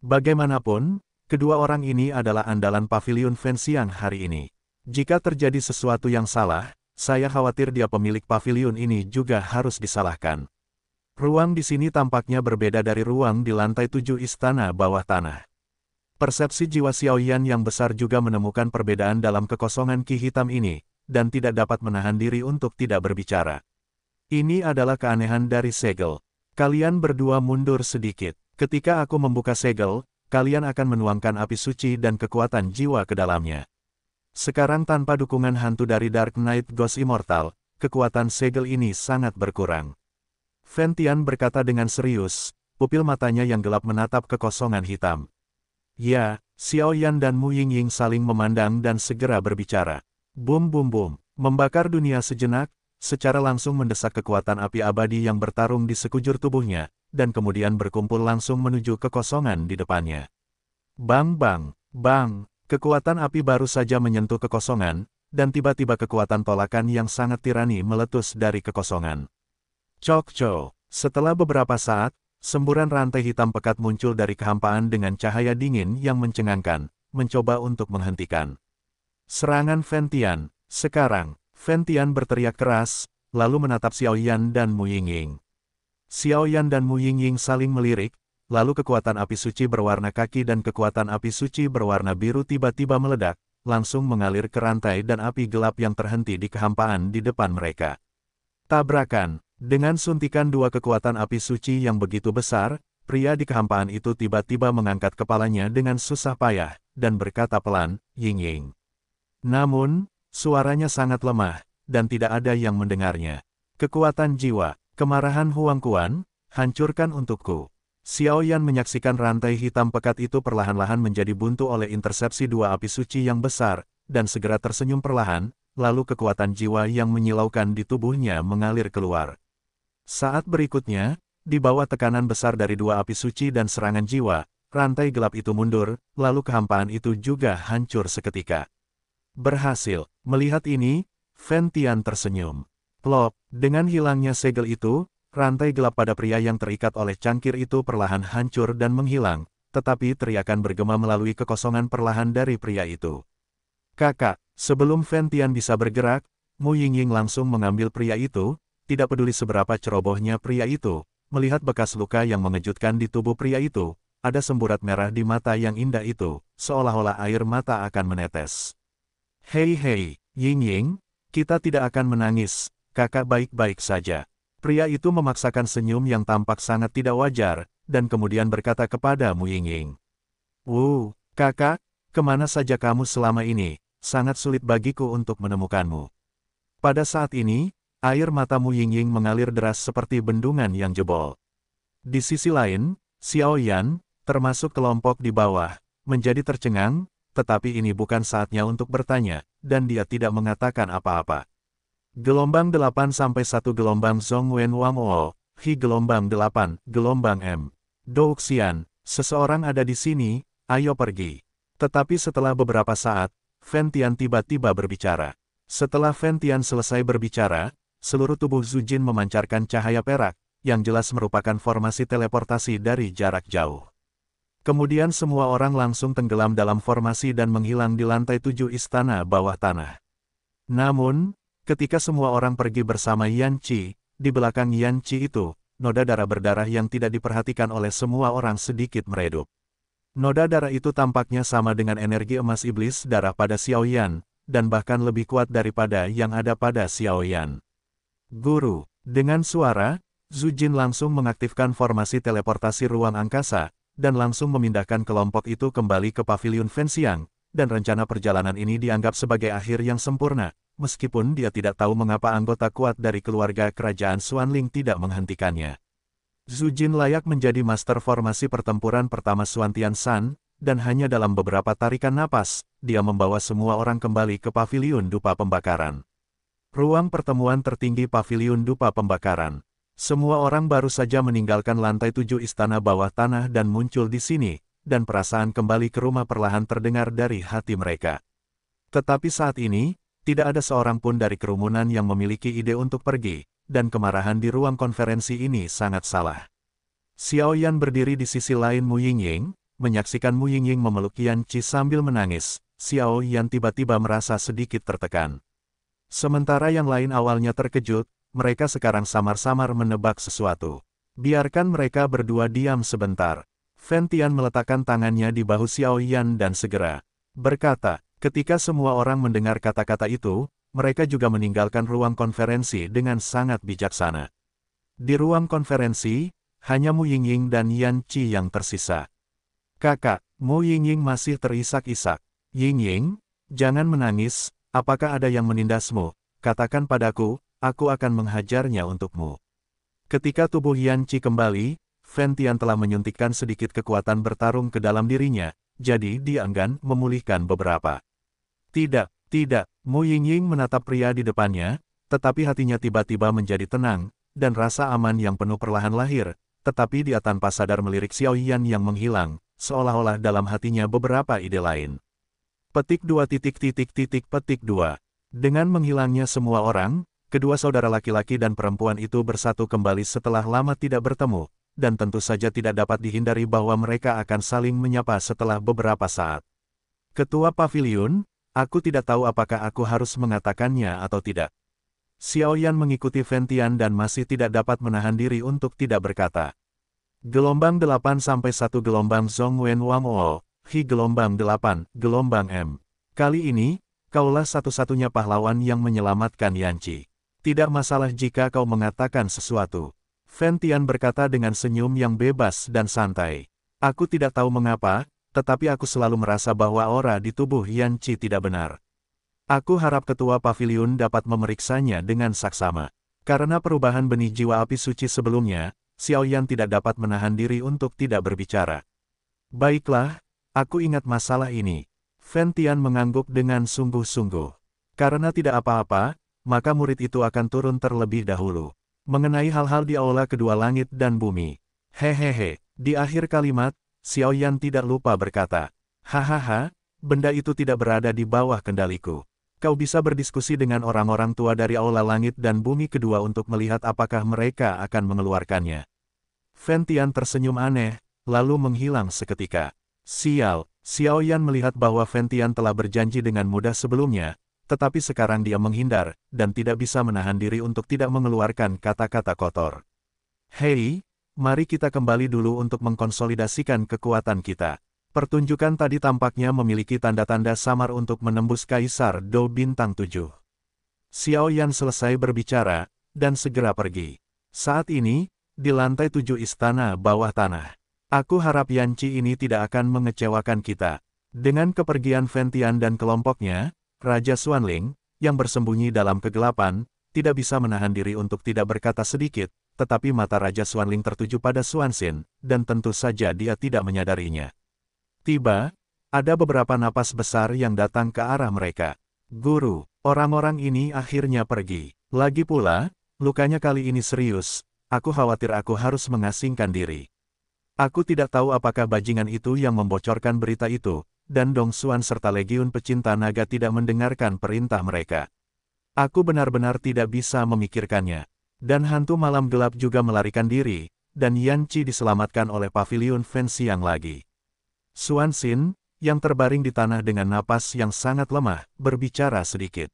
Bagaimanapun, kedua orang ini adalah andalan pavilion Fen Xiang hari ini. Jika terjadi sesuatu yang salah, saya khawatir dia pemilik pavilion ini juga harus disalahkan. Ruang di sini tampaknya berbeda dari ruang di lantai tujuh istana bawah tanah. Persepsi jiwa Xiao Yan yang besar juga menemukan perbedaan dalam kekosongan ki hitam ini, dan tidak dapat menahan diri untuk tidak berbicara. Ini adalah keanehan dari segel. Kalian berdua mundur sedikit. Ketika aku membuka segel, kalian akan menuangkan api suci dan kekuatan jiwa ke dalamnya. Sekarang tanpa dukungan hantu dari Dark Knight Ghost Immortal, kekuatan segel ini sangat berkurang. Ventian berkata dengan serius, pupil matanya yang gelap menatap kekosongan hitam. Ya, Xiao Yan dan Mu Ying Ying saling memandang dan segera berbicara. Bum bum bum, membakar dunia sejenak, secara langsung mendesak kekuatan api abadi yang bertarung di sekujur tubuhnya, dan kemudian berkumpul langsung menuju kekosongan di depannya. Bang bang, bang, kekuatan api baru saja menyentuh kekosongan, dan tiba-tiba kekuatan tolakan yang sangat tirani meletus dari kekosongan. Cok cok, setelah beberapa saat, semburan rantai hitam pekat muncul dari kehampaan dengan cahaya dingin yang mencengangkan, mencoba untuk menghentikan. Serangan Ventian, sekarang, Fentian berteriak keras, lalu menatap Xiao Yan dan Mu Yingying. Xiao Yan dan Mu Yingying saling melirik, lalu kekuatan api suci berwarna kaki dan kekuatan api suci berwarna biru tiba-tiba meledak, langsung mengalir ke rantai dan api gelap yang terhenti di kehampaan di depan mereka. Tabrakan, dengan suntikan dua kekuatan api suci yang begitu besar, pria di kehampaan itu tiba-tiba mengangkat kepalanya dengan susah payah, dan berkata pelan, Yingying. Namun, Suaranya sangat lemah, dan tidak ada yang mendengarnya. Kekuatan jiwa, kemarahan Huang Kuan, hancurkan untukku. Xiao Yan menyaksikan rantai hitam pekat itu perlahan-lahan menjadi buntu oleh intersepsi dua api suci yang besar, dan segera tersenyum perlahan, lalu kekuatan jiwa yang menyilaukan di tubuhnya mengalir keluar. Saat berikutnya, di bawah tekanan besar dari dua api suci dan serangan jiwa, rantai gelap itu mundur, lalu kehampaan itu juga hancur seketika. Berhasil. Melihat ini, Ventian tersenyum. Plop, dengan hilangnya segel itu, rantai gelap pada pria yang terikat oleh cangkir itu perlahan hancur dan menghilang, tetapi teriakan bergema melalui kekosongan perlahan dari pria itu. Kakak, sebelum Ventian bisa bergerak, Mu Yingying langsung mengambil pria itu, tidak peduli seberapa cerobohnya pria itu, melihat bekas luka yang mengejutkan di tubuh pria itu, ada semburat merah di mata yang indah itu, seolah-olah air mata akan menetes. Hei hei, Ying Ying, kita tidak akan menangis, kakak baik-baik saja. Pria itu memaksakan senyum yang tampak sangat tidak wajar, dan kemudian berkata kepada Mu Ying Ying. Wuh, kakak, kemana saja kamu selama ini, sangat sulit bagiku untuk menemukanmu. Pada saat ini, air matamu Ying Ying mengalir deras seperti bendungan yang jebol. Di sisi lain, Xiao Yan, termasuk kelompok di bawah, menjadi tercengang, tetapi ini bukan saatnya untuk bertanya, dan dia tidak mengatakan apa-apa. Gelombang 8-1 Gelombang Zongwen Wangol, Hi Gelombang 8, Gelombang M. Douxian, seseorang ada di sini, ayo pergi. Tetapi setelah beberapa saat, Fentian tiba-tiba berbicara. Setelah Fentian selesai berbicara, seluruh tubuh Zujin memancarkan cahaya perak, yang jelas merupakan formasi teleportasi dari jarak jauh. Kemudian semua orang langsung tenggelam dalam formasi dan menghilang di lantai tujuh istana bawah tanah. Namun, ketika semua orang pergi bersama Yan Qi, di belakang Yan Qi itu, noda darah berdarah yang tidak diperhatikan oleh semua orang sedikit meredup. Noda darah itu tampaknya sama dengan energi emas iblis darah pada Xiao Yan, dan bahkan lebih kuat daripada yang ada pada Xiao Yan. Guru, dengan suara, Zujin langsung mengaktifkan formasi teleportasi ruang angkasa, dan langsung memindahkan kelompok itu kembali ke pavilion Fensiang, dan rencana perjalanan ini dianggap sebagai akhir yang sempurna, meskipun dia tidak tahu mengapa anggota kuat dari keluarga kerajaan Xuanling tidak menghentikannya. Zhu Jin layak menjadi master formasi pertempuran pertama Xuan Tian San, dan hanya dalam beberapa tarikan napas, dia membawa semua orang kembali ke pavilion dupa pembakaran. Ruang pertemuan tertinggi pavilion dupa pembakaran. Semua orang baru saja meninggalkan lantai tujuh istana bawah tanah dan muncul di sini, dan perasaan kembali ke rumah perlahan terdengar dari hati mereka. Tetapi saat ini, tidak ada seorang pun dari kerumunan yang memiliki ide untuk pergi, dan kemarahan di ruang konferensi ini sangat salah. Xiao Yan berdiri di sisi lain Mu Yingying, menyaksikan Mu Yingying memeluk Yan Qi sambil menangis, Xiao Yan tiba-tiba merasa sedikit tertekan. Sementara yang lain awalnya terkejut, mereka sekarang samar-samar menebak sesuatu. Biarkan mereka berdua diam sebentar. Fentian meletakkan tangannya di bahu Xiao Yan dan segera berkata, ketika semua orang mendengar kata-kata itu, mereka juga meninggalkan ruang konferensi dengan sangat bijaksana. Di ruang konferensi, hanya Mu Yingying dan Yan Qi yang tersisa. Kakak, Mu Yingying masih terisak-isak. Yingying, jangan menangis, apakah ada yang menindasmu? Katakan padaku, aku akan menghajarnya untukmu. Ketika tubuh Yan Qi kembali, Fen Tian telah menyuntikkan sedikit kekuatan bertarung ke dalam dirinya, jadi dia enggan memulihkan beberapa. Tidak, tidak, Mu Ying menatap pria di depannya, tetapi hatinya tiba-tiba menjadi tenang, dan rasa aman yang penuh perlahan lahir, tetapi dia tanpa sadar melirik Xiao Yan yang menghilang, seolah-olah dalam hatinya beberapa ide lain. Petik dua titik titik titik petik dua. Dengan menghilangnya semua orang, kedua saudara laki-laki dan perempuan itu bersatu kembali setelah lama tidak bertemu, dan tentu saja tidak dapat dihindari bahwa mereka akan saling menyapa setelah beberapa saat. Ketua Pavilion, aku tidak tahu apakah aku harus mengatakannya atau tidak. Xiao Yan mengikuti Ventian dan masih tidak dapat menahan diri untuk tidak berkata. Gelombang 8-1 Gelombang Zhong Wen Wang O, Hi Gelombang 8, Gelombang M. Kali ini, kaulah satu-satunya pahlawan yang menyelamatkan Yan Qi. Tidak masalah jika kau mengatakan sesuatu. Fentian berkata dengan senyum yang bebas dan santai. Aku tidak tahu mengapa, tetapi aku selalu merasa bahwa aura di tubuh Yan Chi tidak benar. Aku harap ketua pavilion dapat memeriksanya dengan saksama. Karena perubahan benih jiwa api suci sebelumnya, Xiao Yan tidak dapat menahan diri untuk tidak berbicara. Baiklah, aku ingat masalah ini. Fentian mengangguk dengan sungguh-sungguh. Karena tidak apa-apa, maka murid itu akan turun terlebih dahulu. Mengenai hal-hal di aula kedua langit dan bumi. Hehehe, di akhir kalimat, Xiao Yan tidak lupa berkata, Hahaha, benda itu tidak berada di bawah kendaliku. Kau bisa berdiskusi dengan orang-orang tua dari aula langit dan bumi kedua untuk melihat apakah mereka akan mengeluarkannya. Fentian tersenyum aneh, lalu menghilang seketika. Sial, Xiao Yan melihat bahwa Fentian telah berjanji dengan mudah sebelumnya, tetapi sekarang dia menghindar, dan tidak bisa menahan diri untuk tidak mengeluarkan kata-kata kotor. Hei, mari kita kembali dulu untuk mengkonsolidasikan kekuatan kita. Pertunjukan tadi tampaknya memiliki tanda-tanda samar untuk menembus Kaisar Do Bintang 7. Xiao Yan selesai berbicara, dan segera pergi. Saat ini, di lantai tujuh istana bawah tanah. Aku harap Yanci ini tidak akan mengecewakan kita. Dengan kepergian Ventian dan kelompoknya, Raja Xuanling, yang bersembunyi dalam kegelapan, tidak bisa menahan diri untuk tidak berkata sedikit, tetapi mata Raja Xuanling tertuju pada Xuanxin, dan tentu saja dia tidak menyadarinya. Tiba, ada beberapa napas besar yang datang ke arah mereka. Guru, orang-orang ini akhirnya pergi. Lagi pula, lukanya kali ini serius, aku khawatir aku harus mengasingkan diri. Aku tidak tahu apakah bajingan itu yang membocorkan berita itu, dan Dong Xuan serta legiun pecinta naga tidak mendengarkan perintah mereka. Aku benar-benar tidak bisa memikirkannya. Dan hantu malam gelap juga melarikan diri, dan Yan Qi diselamatkan oleh pavilion fancy yang lagi. Xuan Xin, yang terbaring di tanah dengan napas yang sangat lemah, berbicara sedikit.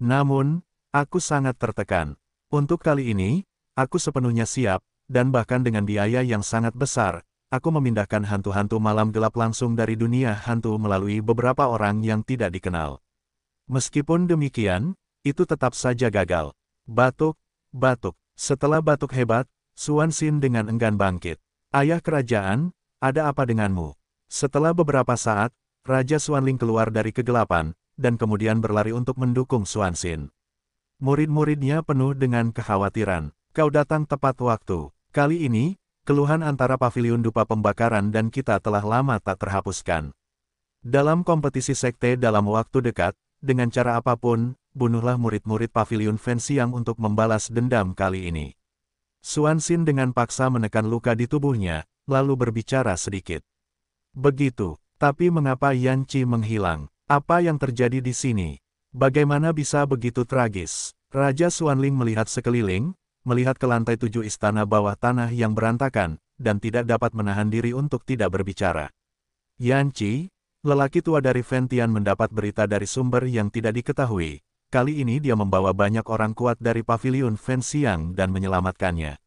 Namun, aku sangat tertekan. Untuk kali ini, aku sepenuhnya siap, dan bahkan dengan biaya yang sangat besar, aku memindahkan hantu-hantu malam gelap langsung dari dunia hantu melalui beberapa orang yang tidak dikenal. Meskipun demikian, itu tetap saja gagal. Batuk, batuk. Setelah batuk hebat, Suan Sin dengan enggan bangkit. Ayah kerajaan, ada apa denganmu? Setelah beberapa saat, Raja Suan Ling keluar dari kegelapan, dan kemudian berlari untuk mendukung Suan Sin. Murid-muridnya penuh dengan kekhawatiran. Kau datang tepat waktu. Kali ini, Keluhan antara pavilion dupa pembakaran dan kita telah lama tak terhapuskan. Dalam kompetisi sekte dalam waktu dekat, dengan cara apapun, bunuhlah murid-murid pavilion yang untuk membalas dendam kali ini. Suan Sin dengan paksa menekan luka di tubuhnya, lalu berbicara sedikit. Begitu, tapi mengapa Yan Qi menghilang? Apa yang terjadi di sini? Bagaimana bisa begitu tragis? Raja Suanling melihat sekeliling, melihat ke lantai tujuh istana bawah tanah yang berantakan, dan tidak dapat menahan diri untuk tidak berbicara. Yan Qi, lelaki tua dari Ventian mendapat berita dari sumber yang tidak diketahui. Kali ini dia membawa banyak orang kuat dari pavilion Vensiang dan menyelamatkannya.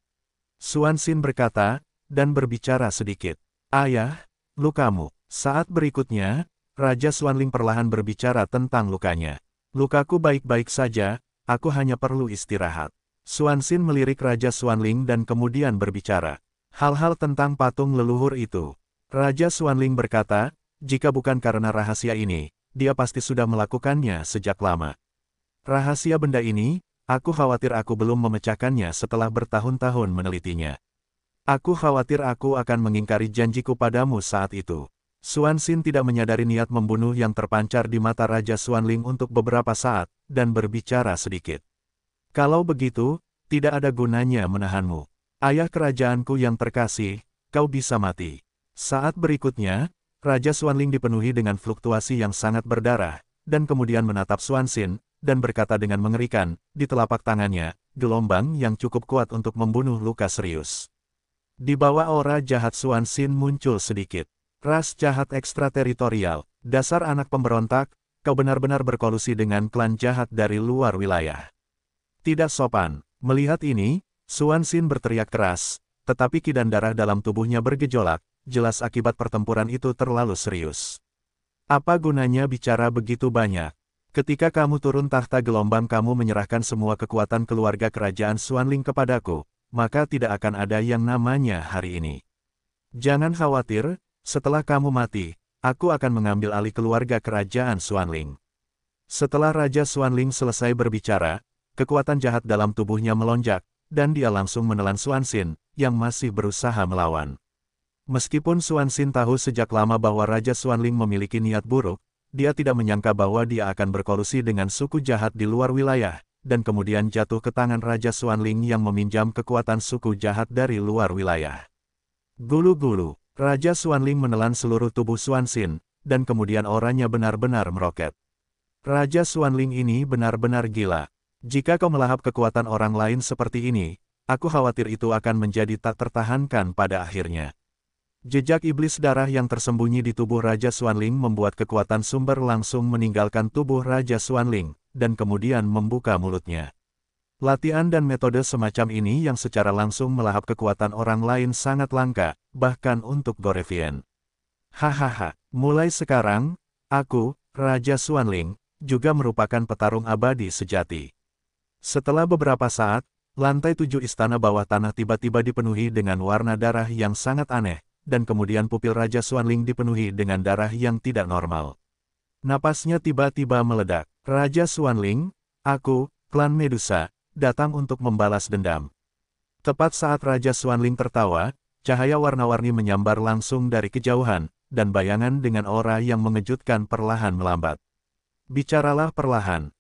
Suan Xin berkata, dan berbicara sedikit. Ayah, lukamu. Saat berikutnya, Raja Suanling perlahan berbicara tentang lukanya. Lukaku baik-baik saja, aku hanya perlu istirahat. Suan Xin melirik Raja Ling dan kemudian berbicara. Hal-hal tentang patung leluhur itu. Raja Ling berkata, jika bukan karena rahasia ini, dia pasti sudah melakukannya sejak lama. Rahasia benda ini, aku khawatir aku belum memecahkannya setelah bertahun-tahun menelitinya. Aku khawatir aku akan mengingkari janjiku padamu saat itu. Suan Xin tidak menyadari niat membunuh yang terpancar di mata Raja Ling untuk beberapa saat, dan berbicara sedikit. Kalau begitu, tidak ada gunanya menahanmu. Ayah kerajaanku yang terkasih, kau bisa mati. Saat berikutnya, Raja Xuanling dipenuhi dengan fluktuasi yang sangat berdarah, dan kemudian menatap Xuanxin, dan berkata dengan mengerikan, di telapak tangannya, gelombang yang cukup kuat untuk membunuh luka serius. Di bawah aura jahat Xuanxin muncul sedikit. Ras jahat ekstrateritorial, dasar anak pemberontak, kau benar-benar berkolusi dengan klan jahat dari luar wilayah. Tidak sopan. Melihat ini, Suan Xin berteriak keras, tetapi kidan darah dalam tubuhnya bergejolak, jelas akibat pertempuran itu terlalu serius. Apa gunanya bicara begitu banyak? Ketika kamu turun tahta gelombang kamu menyerahkan semua kekuatan keluarga kerajaan Suanling kepadaku, maka tidak akan ada yang namanya hari ini. Jangan khawatir, setelah kamu mati, aku akan mengambil alih keluarga kerajaan Suanling. Setelah Raja Suanling selesai berbicara, kekuatan jahat dalam tubuhnya melonjak, dan dia langsung menelan Suansin, yang masih berusaha melawan. Meskipun Suansin tahu sejak lama bahwa Raja Suanling memiliki niat buruk, dia tidak menyangka bahwa dia akan berkolusi dengan suku jahat di luar wilayah, dan kemudian jatuh ke tangan Raja Suanling yang meminjam kekuatan suku jahat dari luar wilayah. Gulu-gulu, Raja Suanling menelan seluruh tubuh Suansin, dan kemudian orangnya benar-benar meroket. Raja Suanling ini benar-benar gila. Jika kau melahap kekuatan orang lain seperti ini, aku khawatir itu akan menjadi tak tertahankan pada akhirnya. Jejak iblis darah yang tersembunyi di tubuh Raja Suanling membuat kekuatan sumber langsung meninggalkan tubuh Raja Suanling, dan kemudian membuka mulutnya. Latihan dan metode semacam ini yang secara langsung melahap kekuatan orang lain sangat langka, bahkan untuk Gorevien. Hahaha, mulai sekarang, aku, Raja Suanling, juga merupakan petarung abadi sejati. Setelah beberapa saat, lantai tujuh istana bawah tanah tiba-tiba dipenuhi dengan warna darah yang sangat aneh, dan kemudian pupil Raja Suanling dipenuhi dengan darah yang tidak normal. Napasnya tiba-tiba meledak. Raja Suanling, aku, klan Medusa, datang untuk membalas dendam. Tepat saat Raja Suanling tertawa, cahaya warna-warni menyambar langsung dari kejauhan, dan bayangan dengan aura yang mengejutkan perlahan melambat. Bicaralah perlahan,